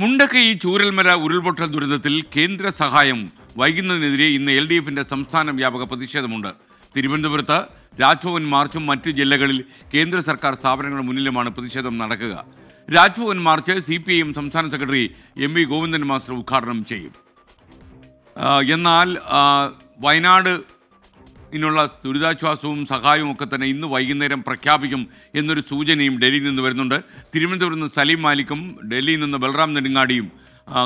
മുണ്ടക്കൈ ചൂരൽമല ഉരുൾപൊട്ടൽ ദുരന്തത്തിൽ കേന്ദ്ര സഹായം വൈകുന്നതിനെതിരെ ഇന്ന് എൽ ഡി എഫിന്റെ സംസ്ഥാന വ്യാപക പ്രതിഷേധമുണ്ട് തിരുവനന്തപുരത്ത് രാജ്ഭവൻ മാർച്ചും മറ്റ് ജില്ലകളിൽ കേന്ദ്ര സർക്കാർ സ്ഥാപനങ്ങളുടെ മുന്നിലുമാണ് പ്രതിഷേധം നടക്കുക Raj Bhavan march C P I M സംസ്ഥാന secretary M V Govindan master ഉദ്ഘാടനം ചെയ്യും എന്നാൽ വയനാട് ഇതിനുള്ള ദുരിതാശ്വാസവും സഹായവും ഒക്കെ തന്നെ ഇന്ന് വൈകുന്നേരം പ്രഖ്യാപിക്കും എന്നൊരു സൂചനയും ഡൽഹിയിൽ നിന്ന് വരുന്നുണ്ട് തിരുവനന്തപുരത്ത് നിന്ന് സലീം മാലിക്കും ഡൽഹിയിൽ നിന്ന് ബൽറാം നെടുങ്ങാടിയും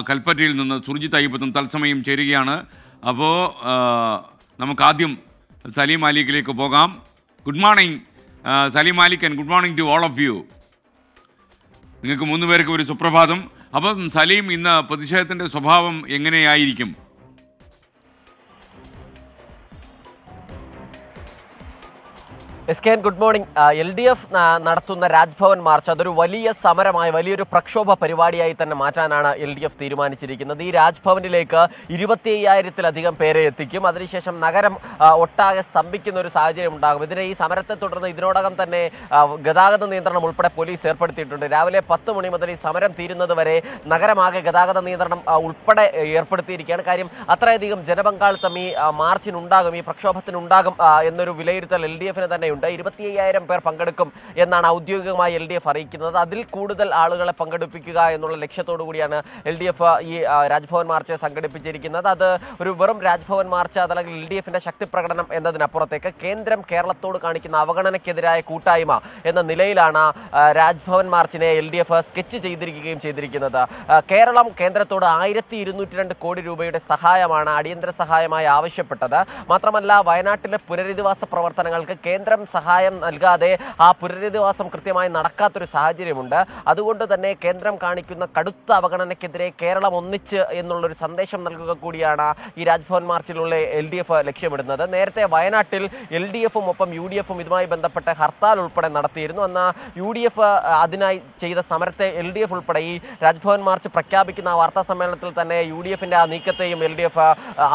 കൽപ്പറ്റയിൽ നിന്ന് സുർജിത് അയ്യപ്പത്തും തത്സമയം ചേരുകയാണ് അപ്പോൾ നമുക്കാദ്യം സലീം മാലിക്കിലേക്ക് പോകാം ഗുഡ് മോർണിംഗ് സലീം മാലിക്കൻ good morning to all of you നിങ്ങൾക്ക് മൂന്ന് പേർക്ക് ഒരു സുപ്രഭാതം അപ്പം സലീം ഇന്ന് പ്രതിഷേധത്തിൻ്റെ സ്വഭാവം എങ്ങനെയായിരിക്കും S K good morning L D F നടത്തുന്ന രാജ്ഭവൻ മാർച്ച് അതൊരു വലിയ സമരമായി വലിയൊരു പ്രക്ഷോഭ പരിപാടിയായി തന്നെ മാറ്റാനാണ് എൽ ഡി എഫ് തീരുമാനിച്ചിരിക്കുന്നത് ഈ രാജ്ഭവനിലേക്ക് ഇരുപത്തി അയ്യായിരത്തിലധികം പേരെ എത്തിക്കും അതിനുശേഷം നഗരം ഒട്ടാകെ സ്തംഭിക്കുന്ന ഒരു സാഹചര്യം ഉണ്ടാകും ഇതിനെ ഈ സമരത്തെ തുടർന്ന് ഇതിനോടകം തന്നെ ഗതാഗത നിയന്ത്രണം ഉൾപ്പെടെ പോലീസ് ഏർപ്പെടുത്തിയിട്ടുണ്ട് രാവിലെ പത്ത് മണി മുതൽ ഈ സമരം തീരുന്നത് വരെ നഗരമാകെ ഗതാഗത നിയന്ത്രണം ഉൾപ്പെടെ ഏർപ്പെടുത്തിയിരിക്കുകയാണ് കാര്യം അത്രയധികം ജനപങ്കാളിത്തം ഈ മാർച്ചിനുണ്ടാകും ഈ പ്രക്ഷോഭത്തിനുണ്ടാകും എന്നൊരു വിലയിരുത്തൽ എൽ ഡി എഫിന് തന്നെ ഉൾപ്പെടെയുണ്ട് ഇരുപത്തി അയ്യായിരം പേർ പങ്കെടുക്കും എന്നാണ് ഔദ്യോഗികമായി എൽ ഡി എഫ് അറിയിക്കുന്നത് അതിൽ കൂടുതൽ ആളുകളെ പങ്കെടുപ്പിക്കുക എന്നുള്ള ലക്ഷ്യത്തോടു കൂടിയാണ് എൽ ഡി എഫ് ഈ രാജ്ഭവൻ മാർച്ച് സംഘടിപ്പിച്ചിരിക്കുന്നത് അത് ഒരു വെറും രാജ്ഭവൻ മാർച്ച് അതല്ലെങ്കിൽ എൽ ഡി എഫിന്റെ ശക്തി പ്രകടനം എന്നതിനപ്പുറത്തേക്ക് കേന്ദ്രം കേരളത്തോട് കാണിക്കുന്ന അവഗണനയ്ക്കെതിരായ കൂട്ടായ്മ എന്ന നിലയിലാണ് രാജ്ഭവൻ മാർച്ചിനെ എൽ ഡി എഫ് സ്കെച്ച് ചെയ്തിരിക്കുകയും ചെയ്തിരിക്കുന്നത് കേരളം കേന്ദ്രത്തോട് ആയിരത്തി ഇരുന്നൂറ്റി രണ്ട് കോടി രൂപയുടെ സഹായമാണ് അടിയന്തര സഹായമായി ആവശ്യപ്പെട്ടത് മാത്രമല്ല വയനാട്ടിലെ പുനരധിവാസ പ്രവർത്തനങ്ങൾക്ക് കേന്ദ്രം സഹായം നൽകാതെ ആ പുനരധിവാസം കൃത്യമായി നടക്കാത്തൊരു സാഹചര്യമുണ്ട് അതുകൊണ്ട് തന്നെ കേന്ദ്രം കാണിക്കുന്ന കടുത്ത അവഗണനയ്ക്കെതിരെ കേരളം ഒന്നിച്ച് എന്നുള്ളൊരു സന്ദേശം നൽകുക കൂടിയാണ് ഈ രാജ്ഭവൻ മാർച്ചിലുള്ള എൽ ഡി എഫ് ലക്ഷ്യമിടുന്നത് നേരത്തെ വയനാട്ടിൽ എൽ ഡി എഫും ഒപ്പം യു ഡി എഫും ഇതുമായി ബന്ധപ്പെട്ട് ഹർത്താൽ ഉൾപ്പെടെ നടത്തിയിരുന്നു എന്നാൽ യു ഡി എഫ് അതിനായി ചെയ്ത സമരത്തെ എൽ ഡി എഫ് ഉൾപ്പെടെ ഈ രാജ്ഭവൻ മാർച്ച് പ്രഖ്യാപിക്കുന്ന വാർത്താ സമ്മേളനത്തിൽ തന്നെ യു ഡി എഫിന്റെ ആ നീക്കത്തെയും എൽ ഡി എഫ്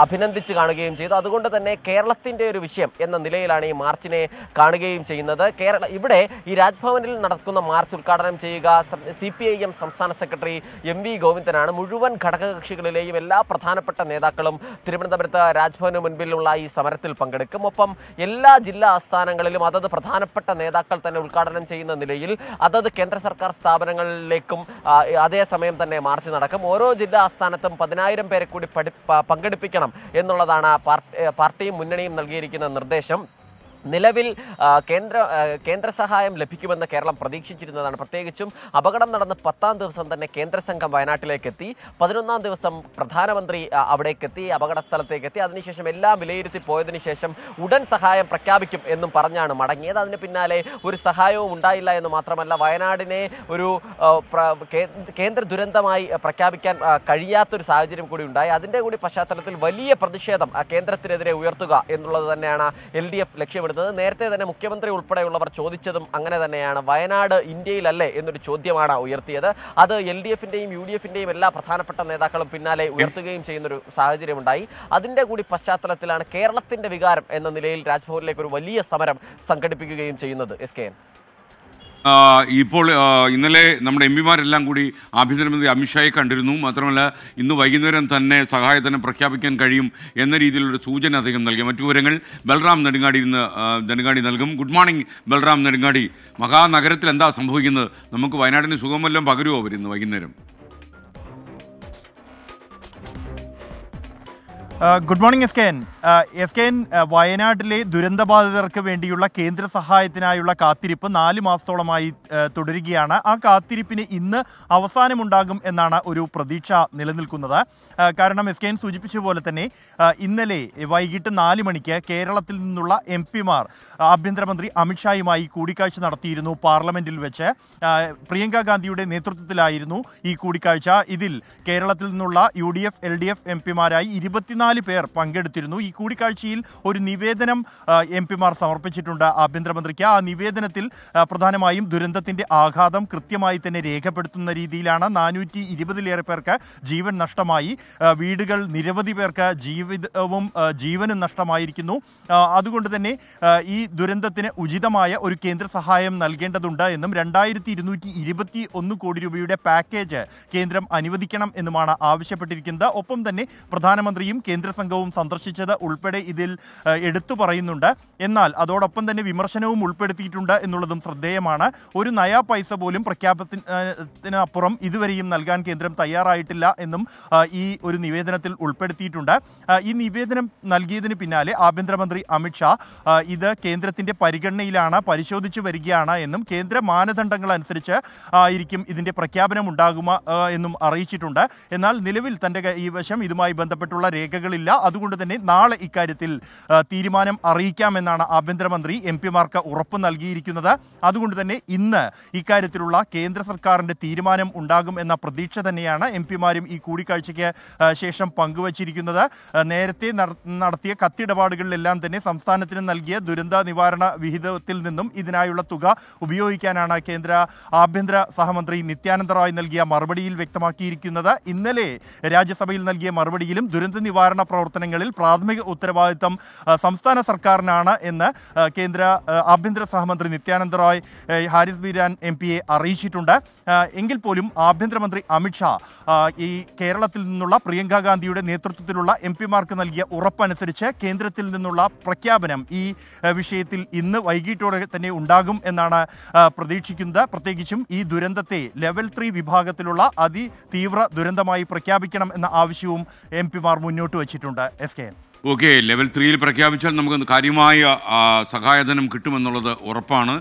അഭിനന്ദിച്ച് കാണുകയും ചെയ്തു അതുകൊണ്ട് തന്നെ കേരളത്തിൻ്റെ ഒരു വിഷയം എന്ന നിലയിലാണ് ഈ മാർച്ചിനെ കാണുകയും ചെയ്യുന്നത് കേരള ഇവിടെ ഈ രാജ്ഭവനിൽ നടക്കുന്ന മാർച്ച് ഉദ്ഘാടനം ചെയ്യുക സി പി ഐ എം സംസ്ഥാന സെക്രട്ടറി എം വി ഗോവിന്ദനാണ് മുഴുവൻ ഘടകകക്ഷികളിലെയും എല്ലാ പ്രധാനപ്പെട്ട നേതാക്കളും തിരുവനന്തപുരത്ത് രാജ്ഭവന് മുൻപിലുള്ള ഈ സമരത്തിൽ പങ്കെടുക്കും ഒപ്പം എല്ലാ ജില്ലാ ആസ്ഥാനങ്ങളിലും അതത് പ്രധാനപ്പെട്ട നേതാക്കൾ തന്നെ ഉദ്ഘാടനം ചെയ്യുന്ന നിലയിൽ അതത് കേന്ദ്ര സർക്കാർ സ്ഥാപനങ്ങളിലേക്കും അതേസമയം തന്നെ മാർച്ച് നടക്കും ഓരോ ജില്ലാ ആസ്ഥാനത്തും പതിനായിരം പേരെ കൂടി പങ്കെടുപ്പിക്കണം എന്നുള്ളതാണ് പാർട്ടിയും മുന്നണിയും നൽകിയിരിക്കുന്ന നിർദ്ദേശം നിലവിൽ കേന്ദ്ര കേന്ദ്ര സഹായം ലഭിക്കുമെന്ന് കേരളം പ്രതീക്ഷിച്ചിരുന്നതാണ് പ്രത്യേകിച്ചും അപകടം നടന്ന് പത്താം ദിവസം തന്നെ കേന്ദ്ര സംഘം വയനാട്ടിലേക്ക് എത്തി പതിനൊന്നാം ദിവസം പ്രധാനമന്ത്രി അവിടേക്ക് എത്തി അപകട സ്ഥലത്തേക്ക് എത്തി അതിനുശേഷം എല്ലാം വിലയിരുത്തി പോയതിനു ശേഷം ഉടൻ സഹായം പ്രഖ്യാപിക്കും എന്നും പറഞ്ഞാണ് മടങ്ങിയത് അതിന് പിന്നാലെ ഒരു സഹായവും ഉണ്ടായില്ല എന്ന് മാത്രമല്ല വയനാടിനെ ഒരു കേന്ദ്ര ദുരന്തമായി പ്രഖ്യാപിക്കാൻ കഴിയാത്തൊരു സാഹചര്യം കൂടി ഉണ്ടായി അതിൻ്റെ കൂടി പശ്ചാത്തലത്തിൽ വലിയ പ്രതിഷേധം കേന്ദ്രത്തിനെതിരെ ഉയർത്തുക എന്നുള്ളത് തന്നെയാണ് എൽ ഡി എഫ് രേഖപ്പെടുത്തുന്നത് നേരത്തെ തന്നെ മുഖ്യമന്ത്രി ഉൾപ്പെടെയുള്ളവർ ചോദിച്ചതും അങ്ങനെ തന്നെയാണ് വയനാട് ഇന്ത്യയിലല്ലേ എന്നൊരു ചോദ്യമാണ് ഉയർത്തിയത് അത് എൽ ഡി എഫിന്റെയും യു ഡി എഫിന്റെയും എല്ലാ പ്രധാനപ്പെട്ട നേതാക്കളും പിന്നാലെ ഉയർത്തുകയും ചെയ്യുന്നൊരു സാഹചര്യമുണ്ടായി അതിന്റെ കൂടി പശ്ചാത്തലത്തിലാണ് കേരളത്തിന്റെ വികാരം എന്ന നിലയിൽ രാജ്ഭവനിലേക്ക് ഒരു വലിയ സമരം സംഘടിപ്പിക്കുകയും ചെയ്യുന്നത് എസ് കെ എൻ ഇപ്പോൾ ഇന്നലെ നമ്മുടെ എം പിമാരെല്ലാം കൂടി ആഭ്യന്തരമന്ത്രി അമിത്ഷായെ കണ്ടിരുന്നു മാത്രമല്ല ഇന്ന് വൈകുന്നേരം തന്നെ സഹായത്തിന് പ്രഖ്യാപിക്കാൻ കഴിയും എന്ന രീതിയിലൊരു സൂചന അദ്ദേഹം നൽകി മറ്റു വിവരങ്ങൾ ബൽറാം നെടുങ്ങാടി ഇന്ന് നെടുങ്ങാടി നൽകും ഗുഡ് മോർണിംഗ് ബൽറാം നെടുങ്ങാടി മഹാനഗരത്തിൽ എന്താ സംഭവിക്കുന്നത് നമുക്ക് വയനാടിന് സുഖമല്ലോ പകരുമോ അവർ ഇന്ന് വൈകുന്നേരം good morning S K N S K N വയനാട്ടിലെ ദുരന്തബാധിതർക്ക് വേണ്ടിയുള്ള കേന്ദ്ര സഹായത്തിനായുള്ള കാത്തിരിപ്പ് നാല് മാസത്തോളമായി തുടരുകയാണ് ആ കാത്തിരിപ്പിന് ഇന്ന് അവസാനമുണ്ടാകും എന്നാണ് ഒരു പ്രതീക്ഷ നിലനിൽക്കുന്നത് കാരണം എസ് കെ എൻ സൂചിപ്പിച്ച പോലെ തന്നെ ഇന്നലെ വൈകിട്ട് നാല് മണിക്ക് കേരളത്തിൽ നിന്നുള്ള എം പിമാർ ആഭ്യന്തരമന്ത്രി അമിത്ഷായുമായി കൂടിക്കാഴ്ച നടത്തിയിരുന്നു പാർലമെന്റിൽ വെച്ച് പ്രിയങ്ക ഗാന്ധിയുടെ നേതൃത്വത്തിലായിരുന്നു ഈ കൂടിക്കാഴ്ച ഇതിൽ കേരളത്തിൽ നിന്നുള്ള U D F L D F M പിമാരായി ഇരുപത്തിനാല് പതിനാല് പേർ പങ്കെടുത്തിരുന്നു ഈ കൂടിക്കാഴ്ചയിൽ ഒരു നിവേദനം എം പിമാർ സമർപ്പിച്ചിട്ടുണ്ട് ആഭ്യന്തരമന്ത്രിക്ക് ആ നിവേദനത്തിൽ പ്രധാനമായും ദുരന്തത്തിൻ്റെ ആഘാതം കൃത്യമായി തന്നെ രേഖപ്പെടുത്തുന്ന രീതിയിലാണ് നാനൂറ്റി ഇരുപതിലേറെ പേർക്ക് ജീവൻ നഷ്ടമായി വീടുകൾ നിരവധി പേർക്ക് ജീവിതവും ജീവനും നഷ്ടമായിരിക്കുന്നു അതുകൊണ്ട് തന്നെ ഈ ദുരന്തത്തിന് ഉചിതമായ ഒരു കേന്ദ്ര സഹായം നൽകേണ്ടതുണ്ട് എന്നും രണ്ടായിരത്തി ഇരുന്നൂറ്റി ഇരുപത്തി ഒന്ന് കോടി രൂപയുടെ പാക്കേജ് കേന്ദ്രം അനുവദിക്കണം എന്നുമാണ് ആവശ്യപ്പെട്ടിരിക്കുന്നത് ഒപ്പം തന്നെ പ്രധാനമന്ത്രിയും കേന്ദ്ര കേന്ദ്രസംഘവും സന്ദർശിച്ചത് ഉൾപ്പെടെ ഇതിൽ എടുത്തു പറയുന്നുണ്ട് എന്നാൽ അതോടൊപ്പം തന്നെ വിമർശനവും ഉൾപ്പെടുത്തിയിട്ടുണ്ട് എന്നുള്ളതും ശ്രദ്ധേയമാണ് ഒരു നയാ പൈസ പോലും പ്രഖ്യാപനത്തിനപ്പുറം ഇതുവരെയും നൽകാൻ കേന്ദ്രം തയ്യാറായിട്ടില്ല എന്നും ഈ ഒരു നിവേദനത്തിൽ ഉൾപ്പെടുത്തിയിട്ടുണ്ട് ഈ നിവേദനം നൽകിയതിന് പിന്നാലെ ആഭ്യന്തരമന്ത്രി അമിത്ഷാ ഇത് കേന്ദ്രത്തിൻ്റെ പരിഗണനയിലാണ് പരിശോധിച്ചു വരികയാണ് എന്നും കേന്ദ്ര മാനദണ്ഡങ്ങൾ അനുസരിച്ച് ആയിരിക്കും ഇതിൻ്റെ പ്രഖ്യാപനം ഉണ്ടാകുമെന്നും അറിയിച്ചിട്ടുണ്ട് എന്നാൽ നിലവിൽ തൻ്റെ വശം ഇതുമായി ബന്ധപ്പെട്ടുള്ള രേഖകൾ ഇല്ല അതുകൊണ്ട് തന്നെ നാളെ ഇക്കാര്യത്തിൽ തീരുമാനം അറിയിക്കാമെന്നാണ് ആഭ്യന്തരമന്ത്രി എം പിമാർക്ക് ഉറപ്പ് നൽകിയിരിക്കുന്നത് അതുകൊണ്ട് തന്നെ ഇന്ന് ഇക്കാര്യത്തിലുള്ള കേന്ദ്ര സർക്കാരിൻ്റെ തീരുമാനം ഉണ്ടാകും എന്ന പ്രതീക്ഷ തന്നെയാണ് എം പിമാരും ഈ കൂടിക്കാഴ്ചയ്ക്ക് ശേഷം പങ്കുവച്ചിരിക്കുന്നത് നേരത്തെ നടത്തിയ കത്തിടപാടുകളിലെല്ലാം തന്നെ സംസ്ഥാനത്തിന് നൽകിയ ദുരന്ത നിവാരണ വിഹിതത്തിൽ നിന്നും ഇതിനായുള്ള തുക ഉപയോഗിക്കാനാണ് കേന്ദ്ര ആഭ്യന്തര സഹമന്ത്രി നിത്യാനന്ദ റായ് നൽകിയ മറുപടിയിൽ വ്യക്തമാക്കിയിരിക്കുന്നത് ഇന്നലെ രാജ്യസഭയിൽ നൽകിയ മറുപടിയിലും ദുരന്ത നിവാരണ ശുചീകരണ പ്രവർത്തനങ്ങളിൽ പ്രാഥമിക ഉത്തരവാദിത്തം സംസ്ഥാന സർക്കാരിനാണ് എന്ന് കേന്ദ്ര ആഭ്യന്തര സഹമന്ത്രി നിത്യാനന്ദ റോയ് ഹാരിസ് ബീരാൻ എം പിയെ അറിയിച്ചിട്ടുണ്ട് എങ്കിൽ പോലും ആഭ്യന്തരമന്ത്രി അമിത്ഷാ ഈ കേരളത്തിൽ നിന്നുള്ള പ്രിയങ്ക ഗാന്ധിയുടെ നേതൃത്വത്തിലുള്ള എം പിമാർക്ക് നൽകിയ ഉറപ്പനുസരിച്ച് കേന്ദ്രത്തിൽ നിന്നുള്ള പ്രഖ്യാപനം ഈ വിഷയത്തിൽ ഇന്ന് വൈകിട്ടോടെ തന്നെ ഉണ്ടാകും എന്നാണ് പ്രതീക്ഷിക്കുന്നത് പ്രത്യേകിച്ചും ഈ ദുരന്തത്തെ ലെവൽ ത്രീ വിഭാഗത്തിലുള്ള അതിതീവ്ര ദുരന്തമായി പ്രഖ്യാപിക്കണം എന്ന ആവശ്യവും എം പിമാർ മുന്നോട്ട് പ്രഖ്യാപിച്ചിട്ടുണ്ട് S K N okay level ത്രീയിൽ പ്രഖ്യാപിച്ചാൽ നമുക്ക് കാര്യമായ സഹായധനം കിട്ടുമെന്നുള്ളത് ഉറപ്പാണ്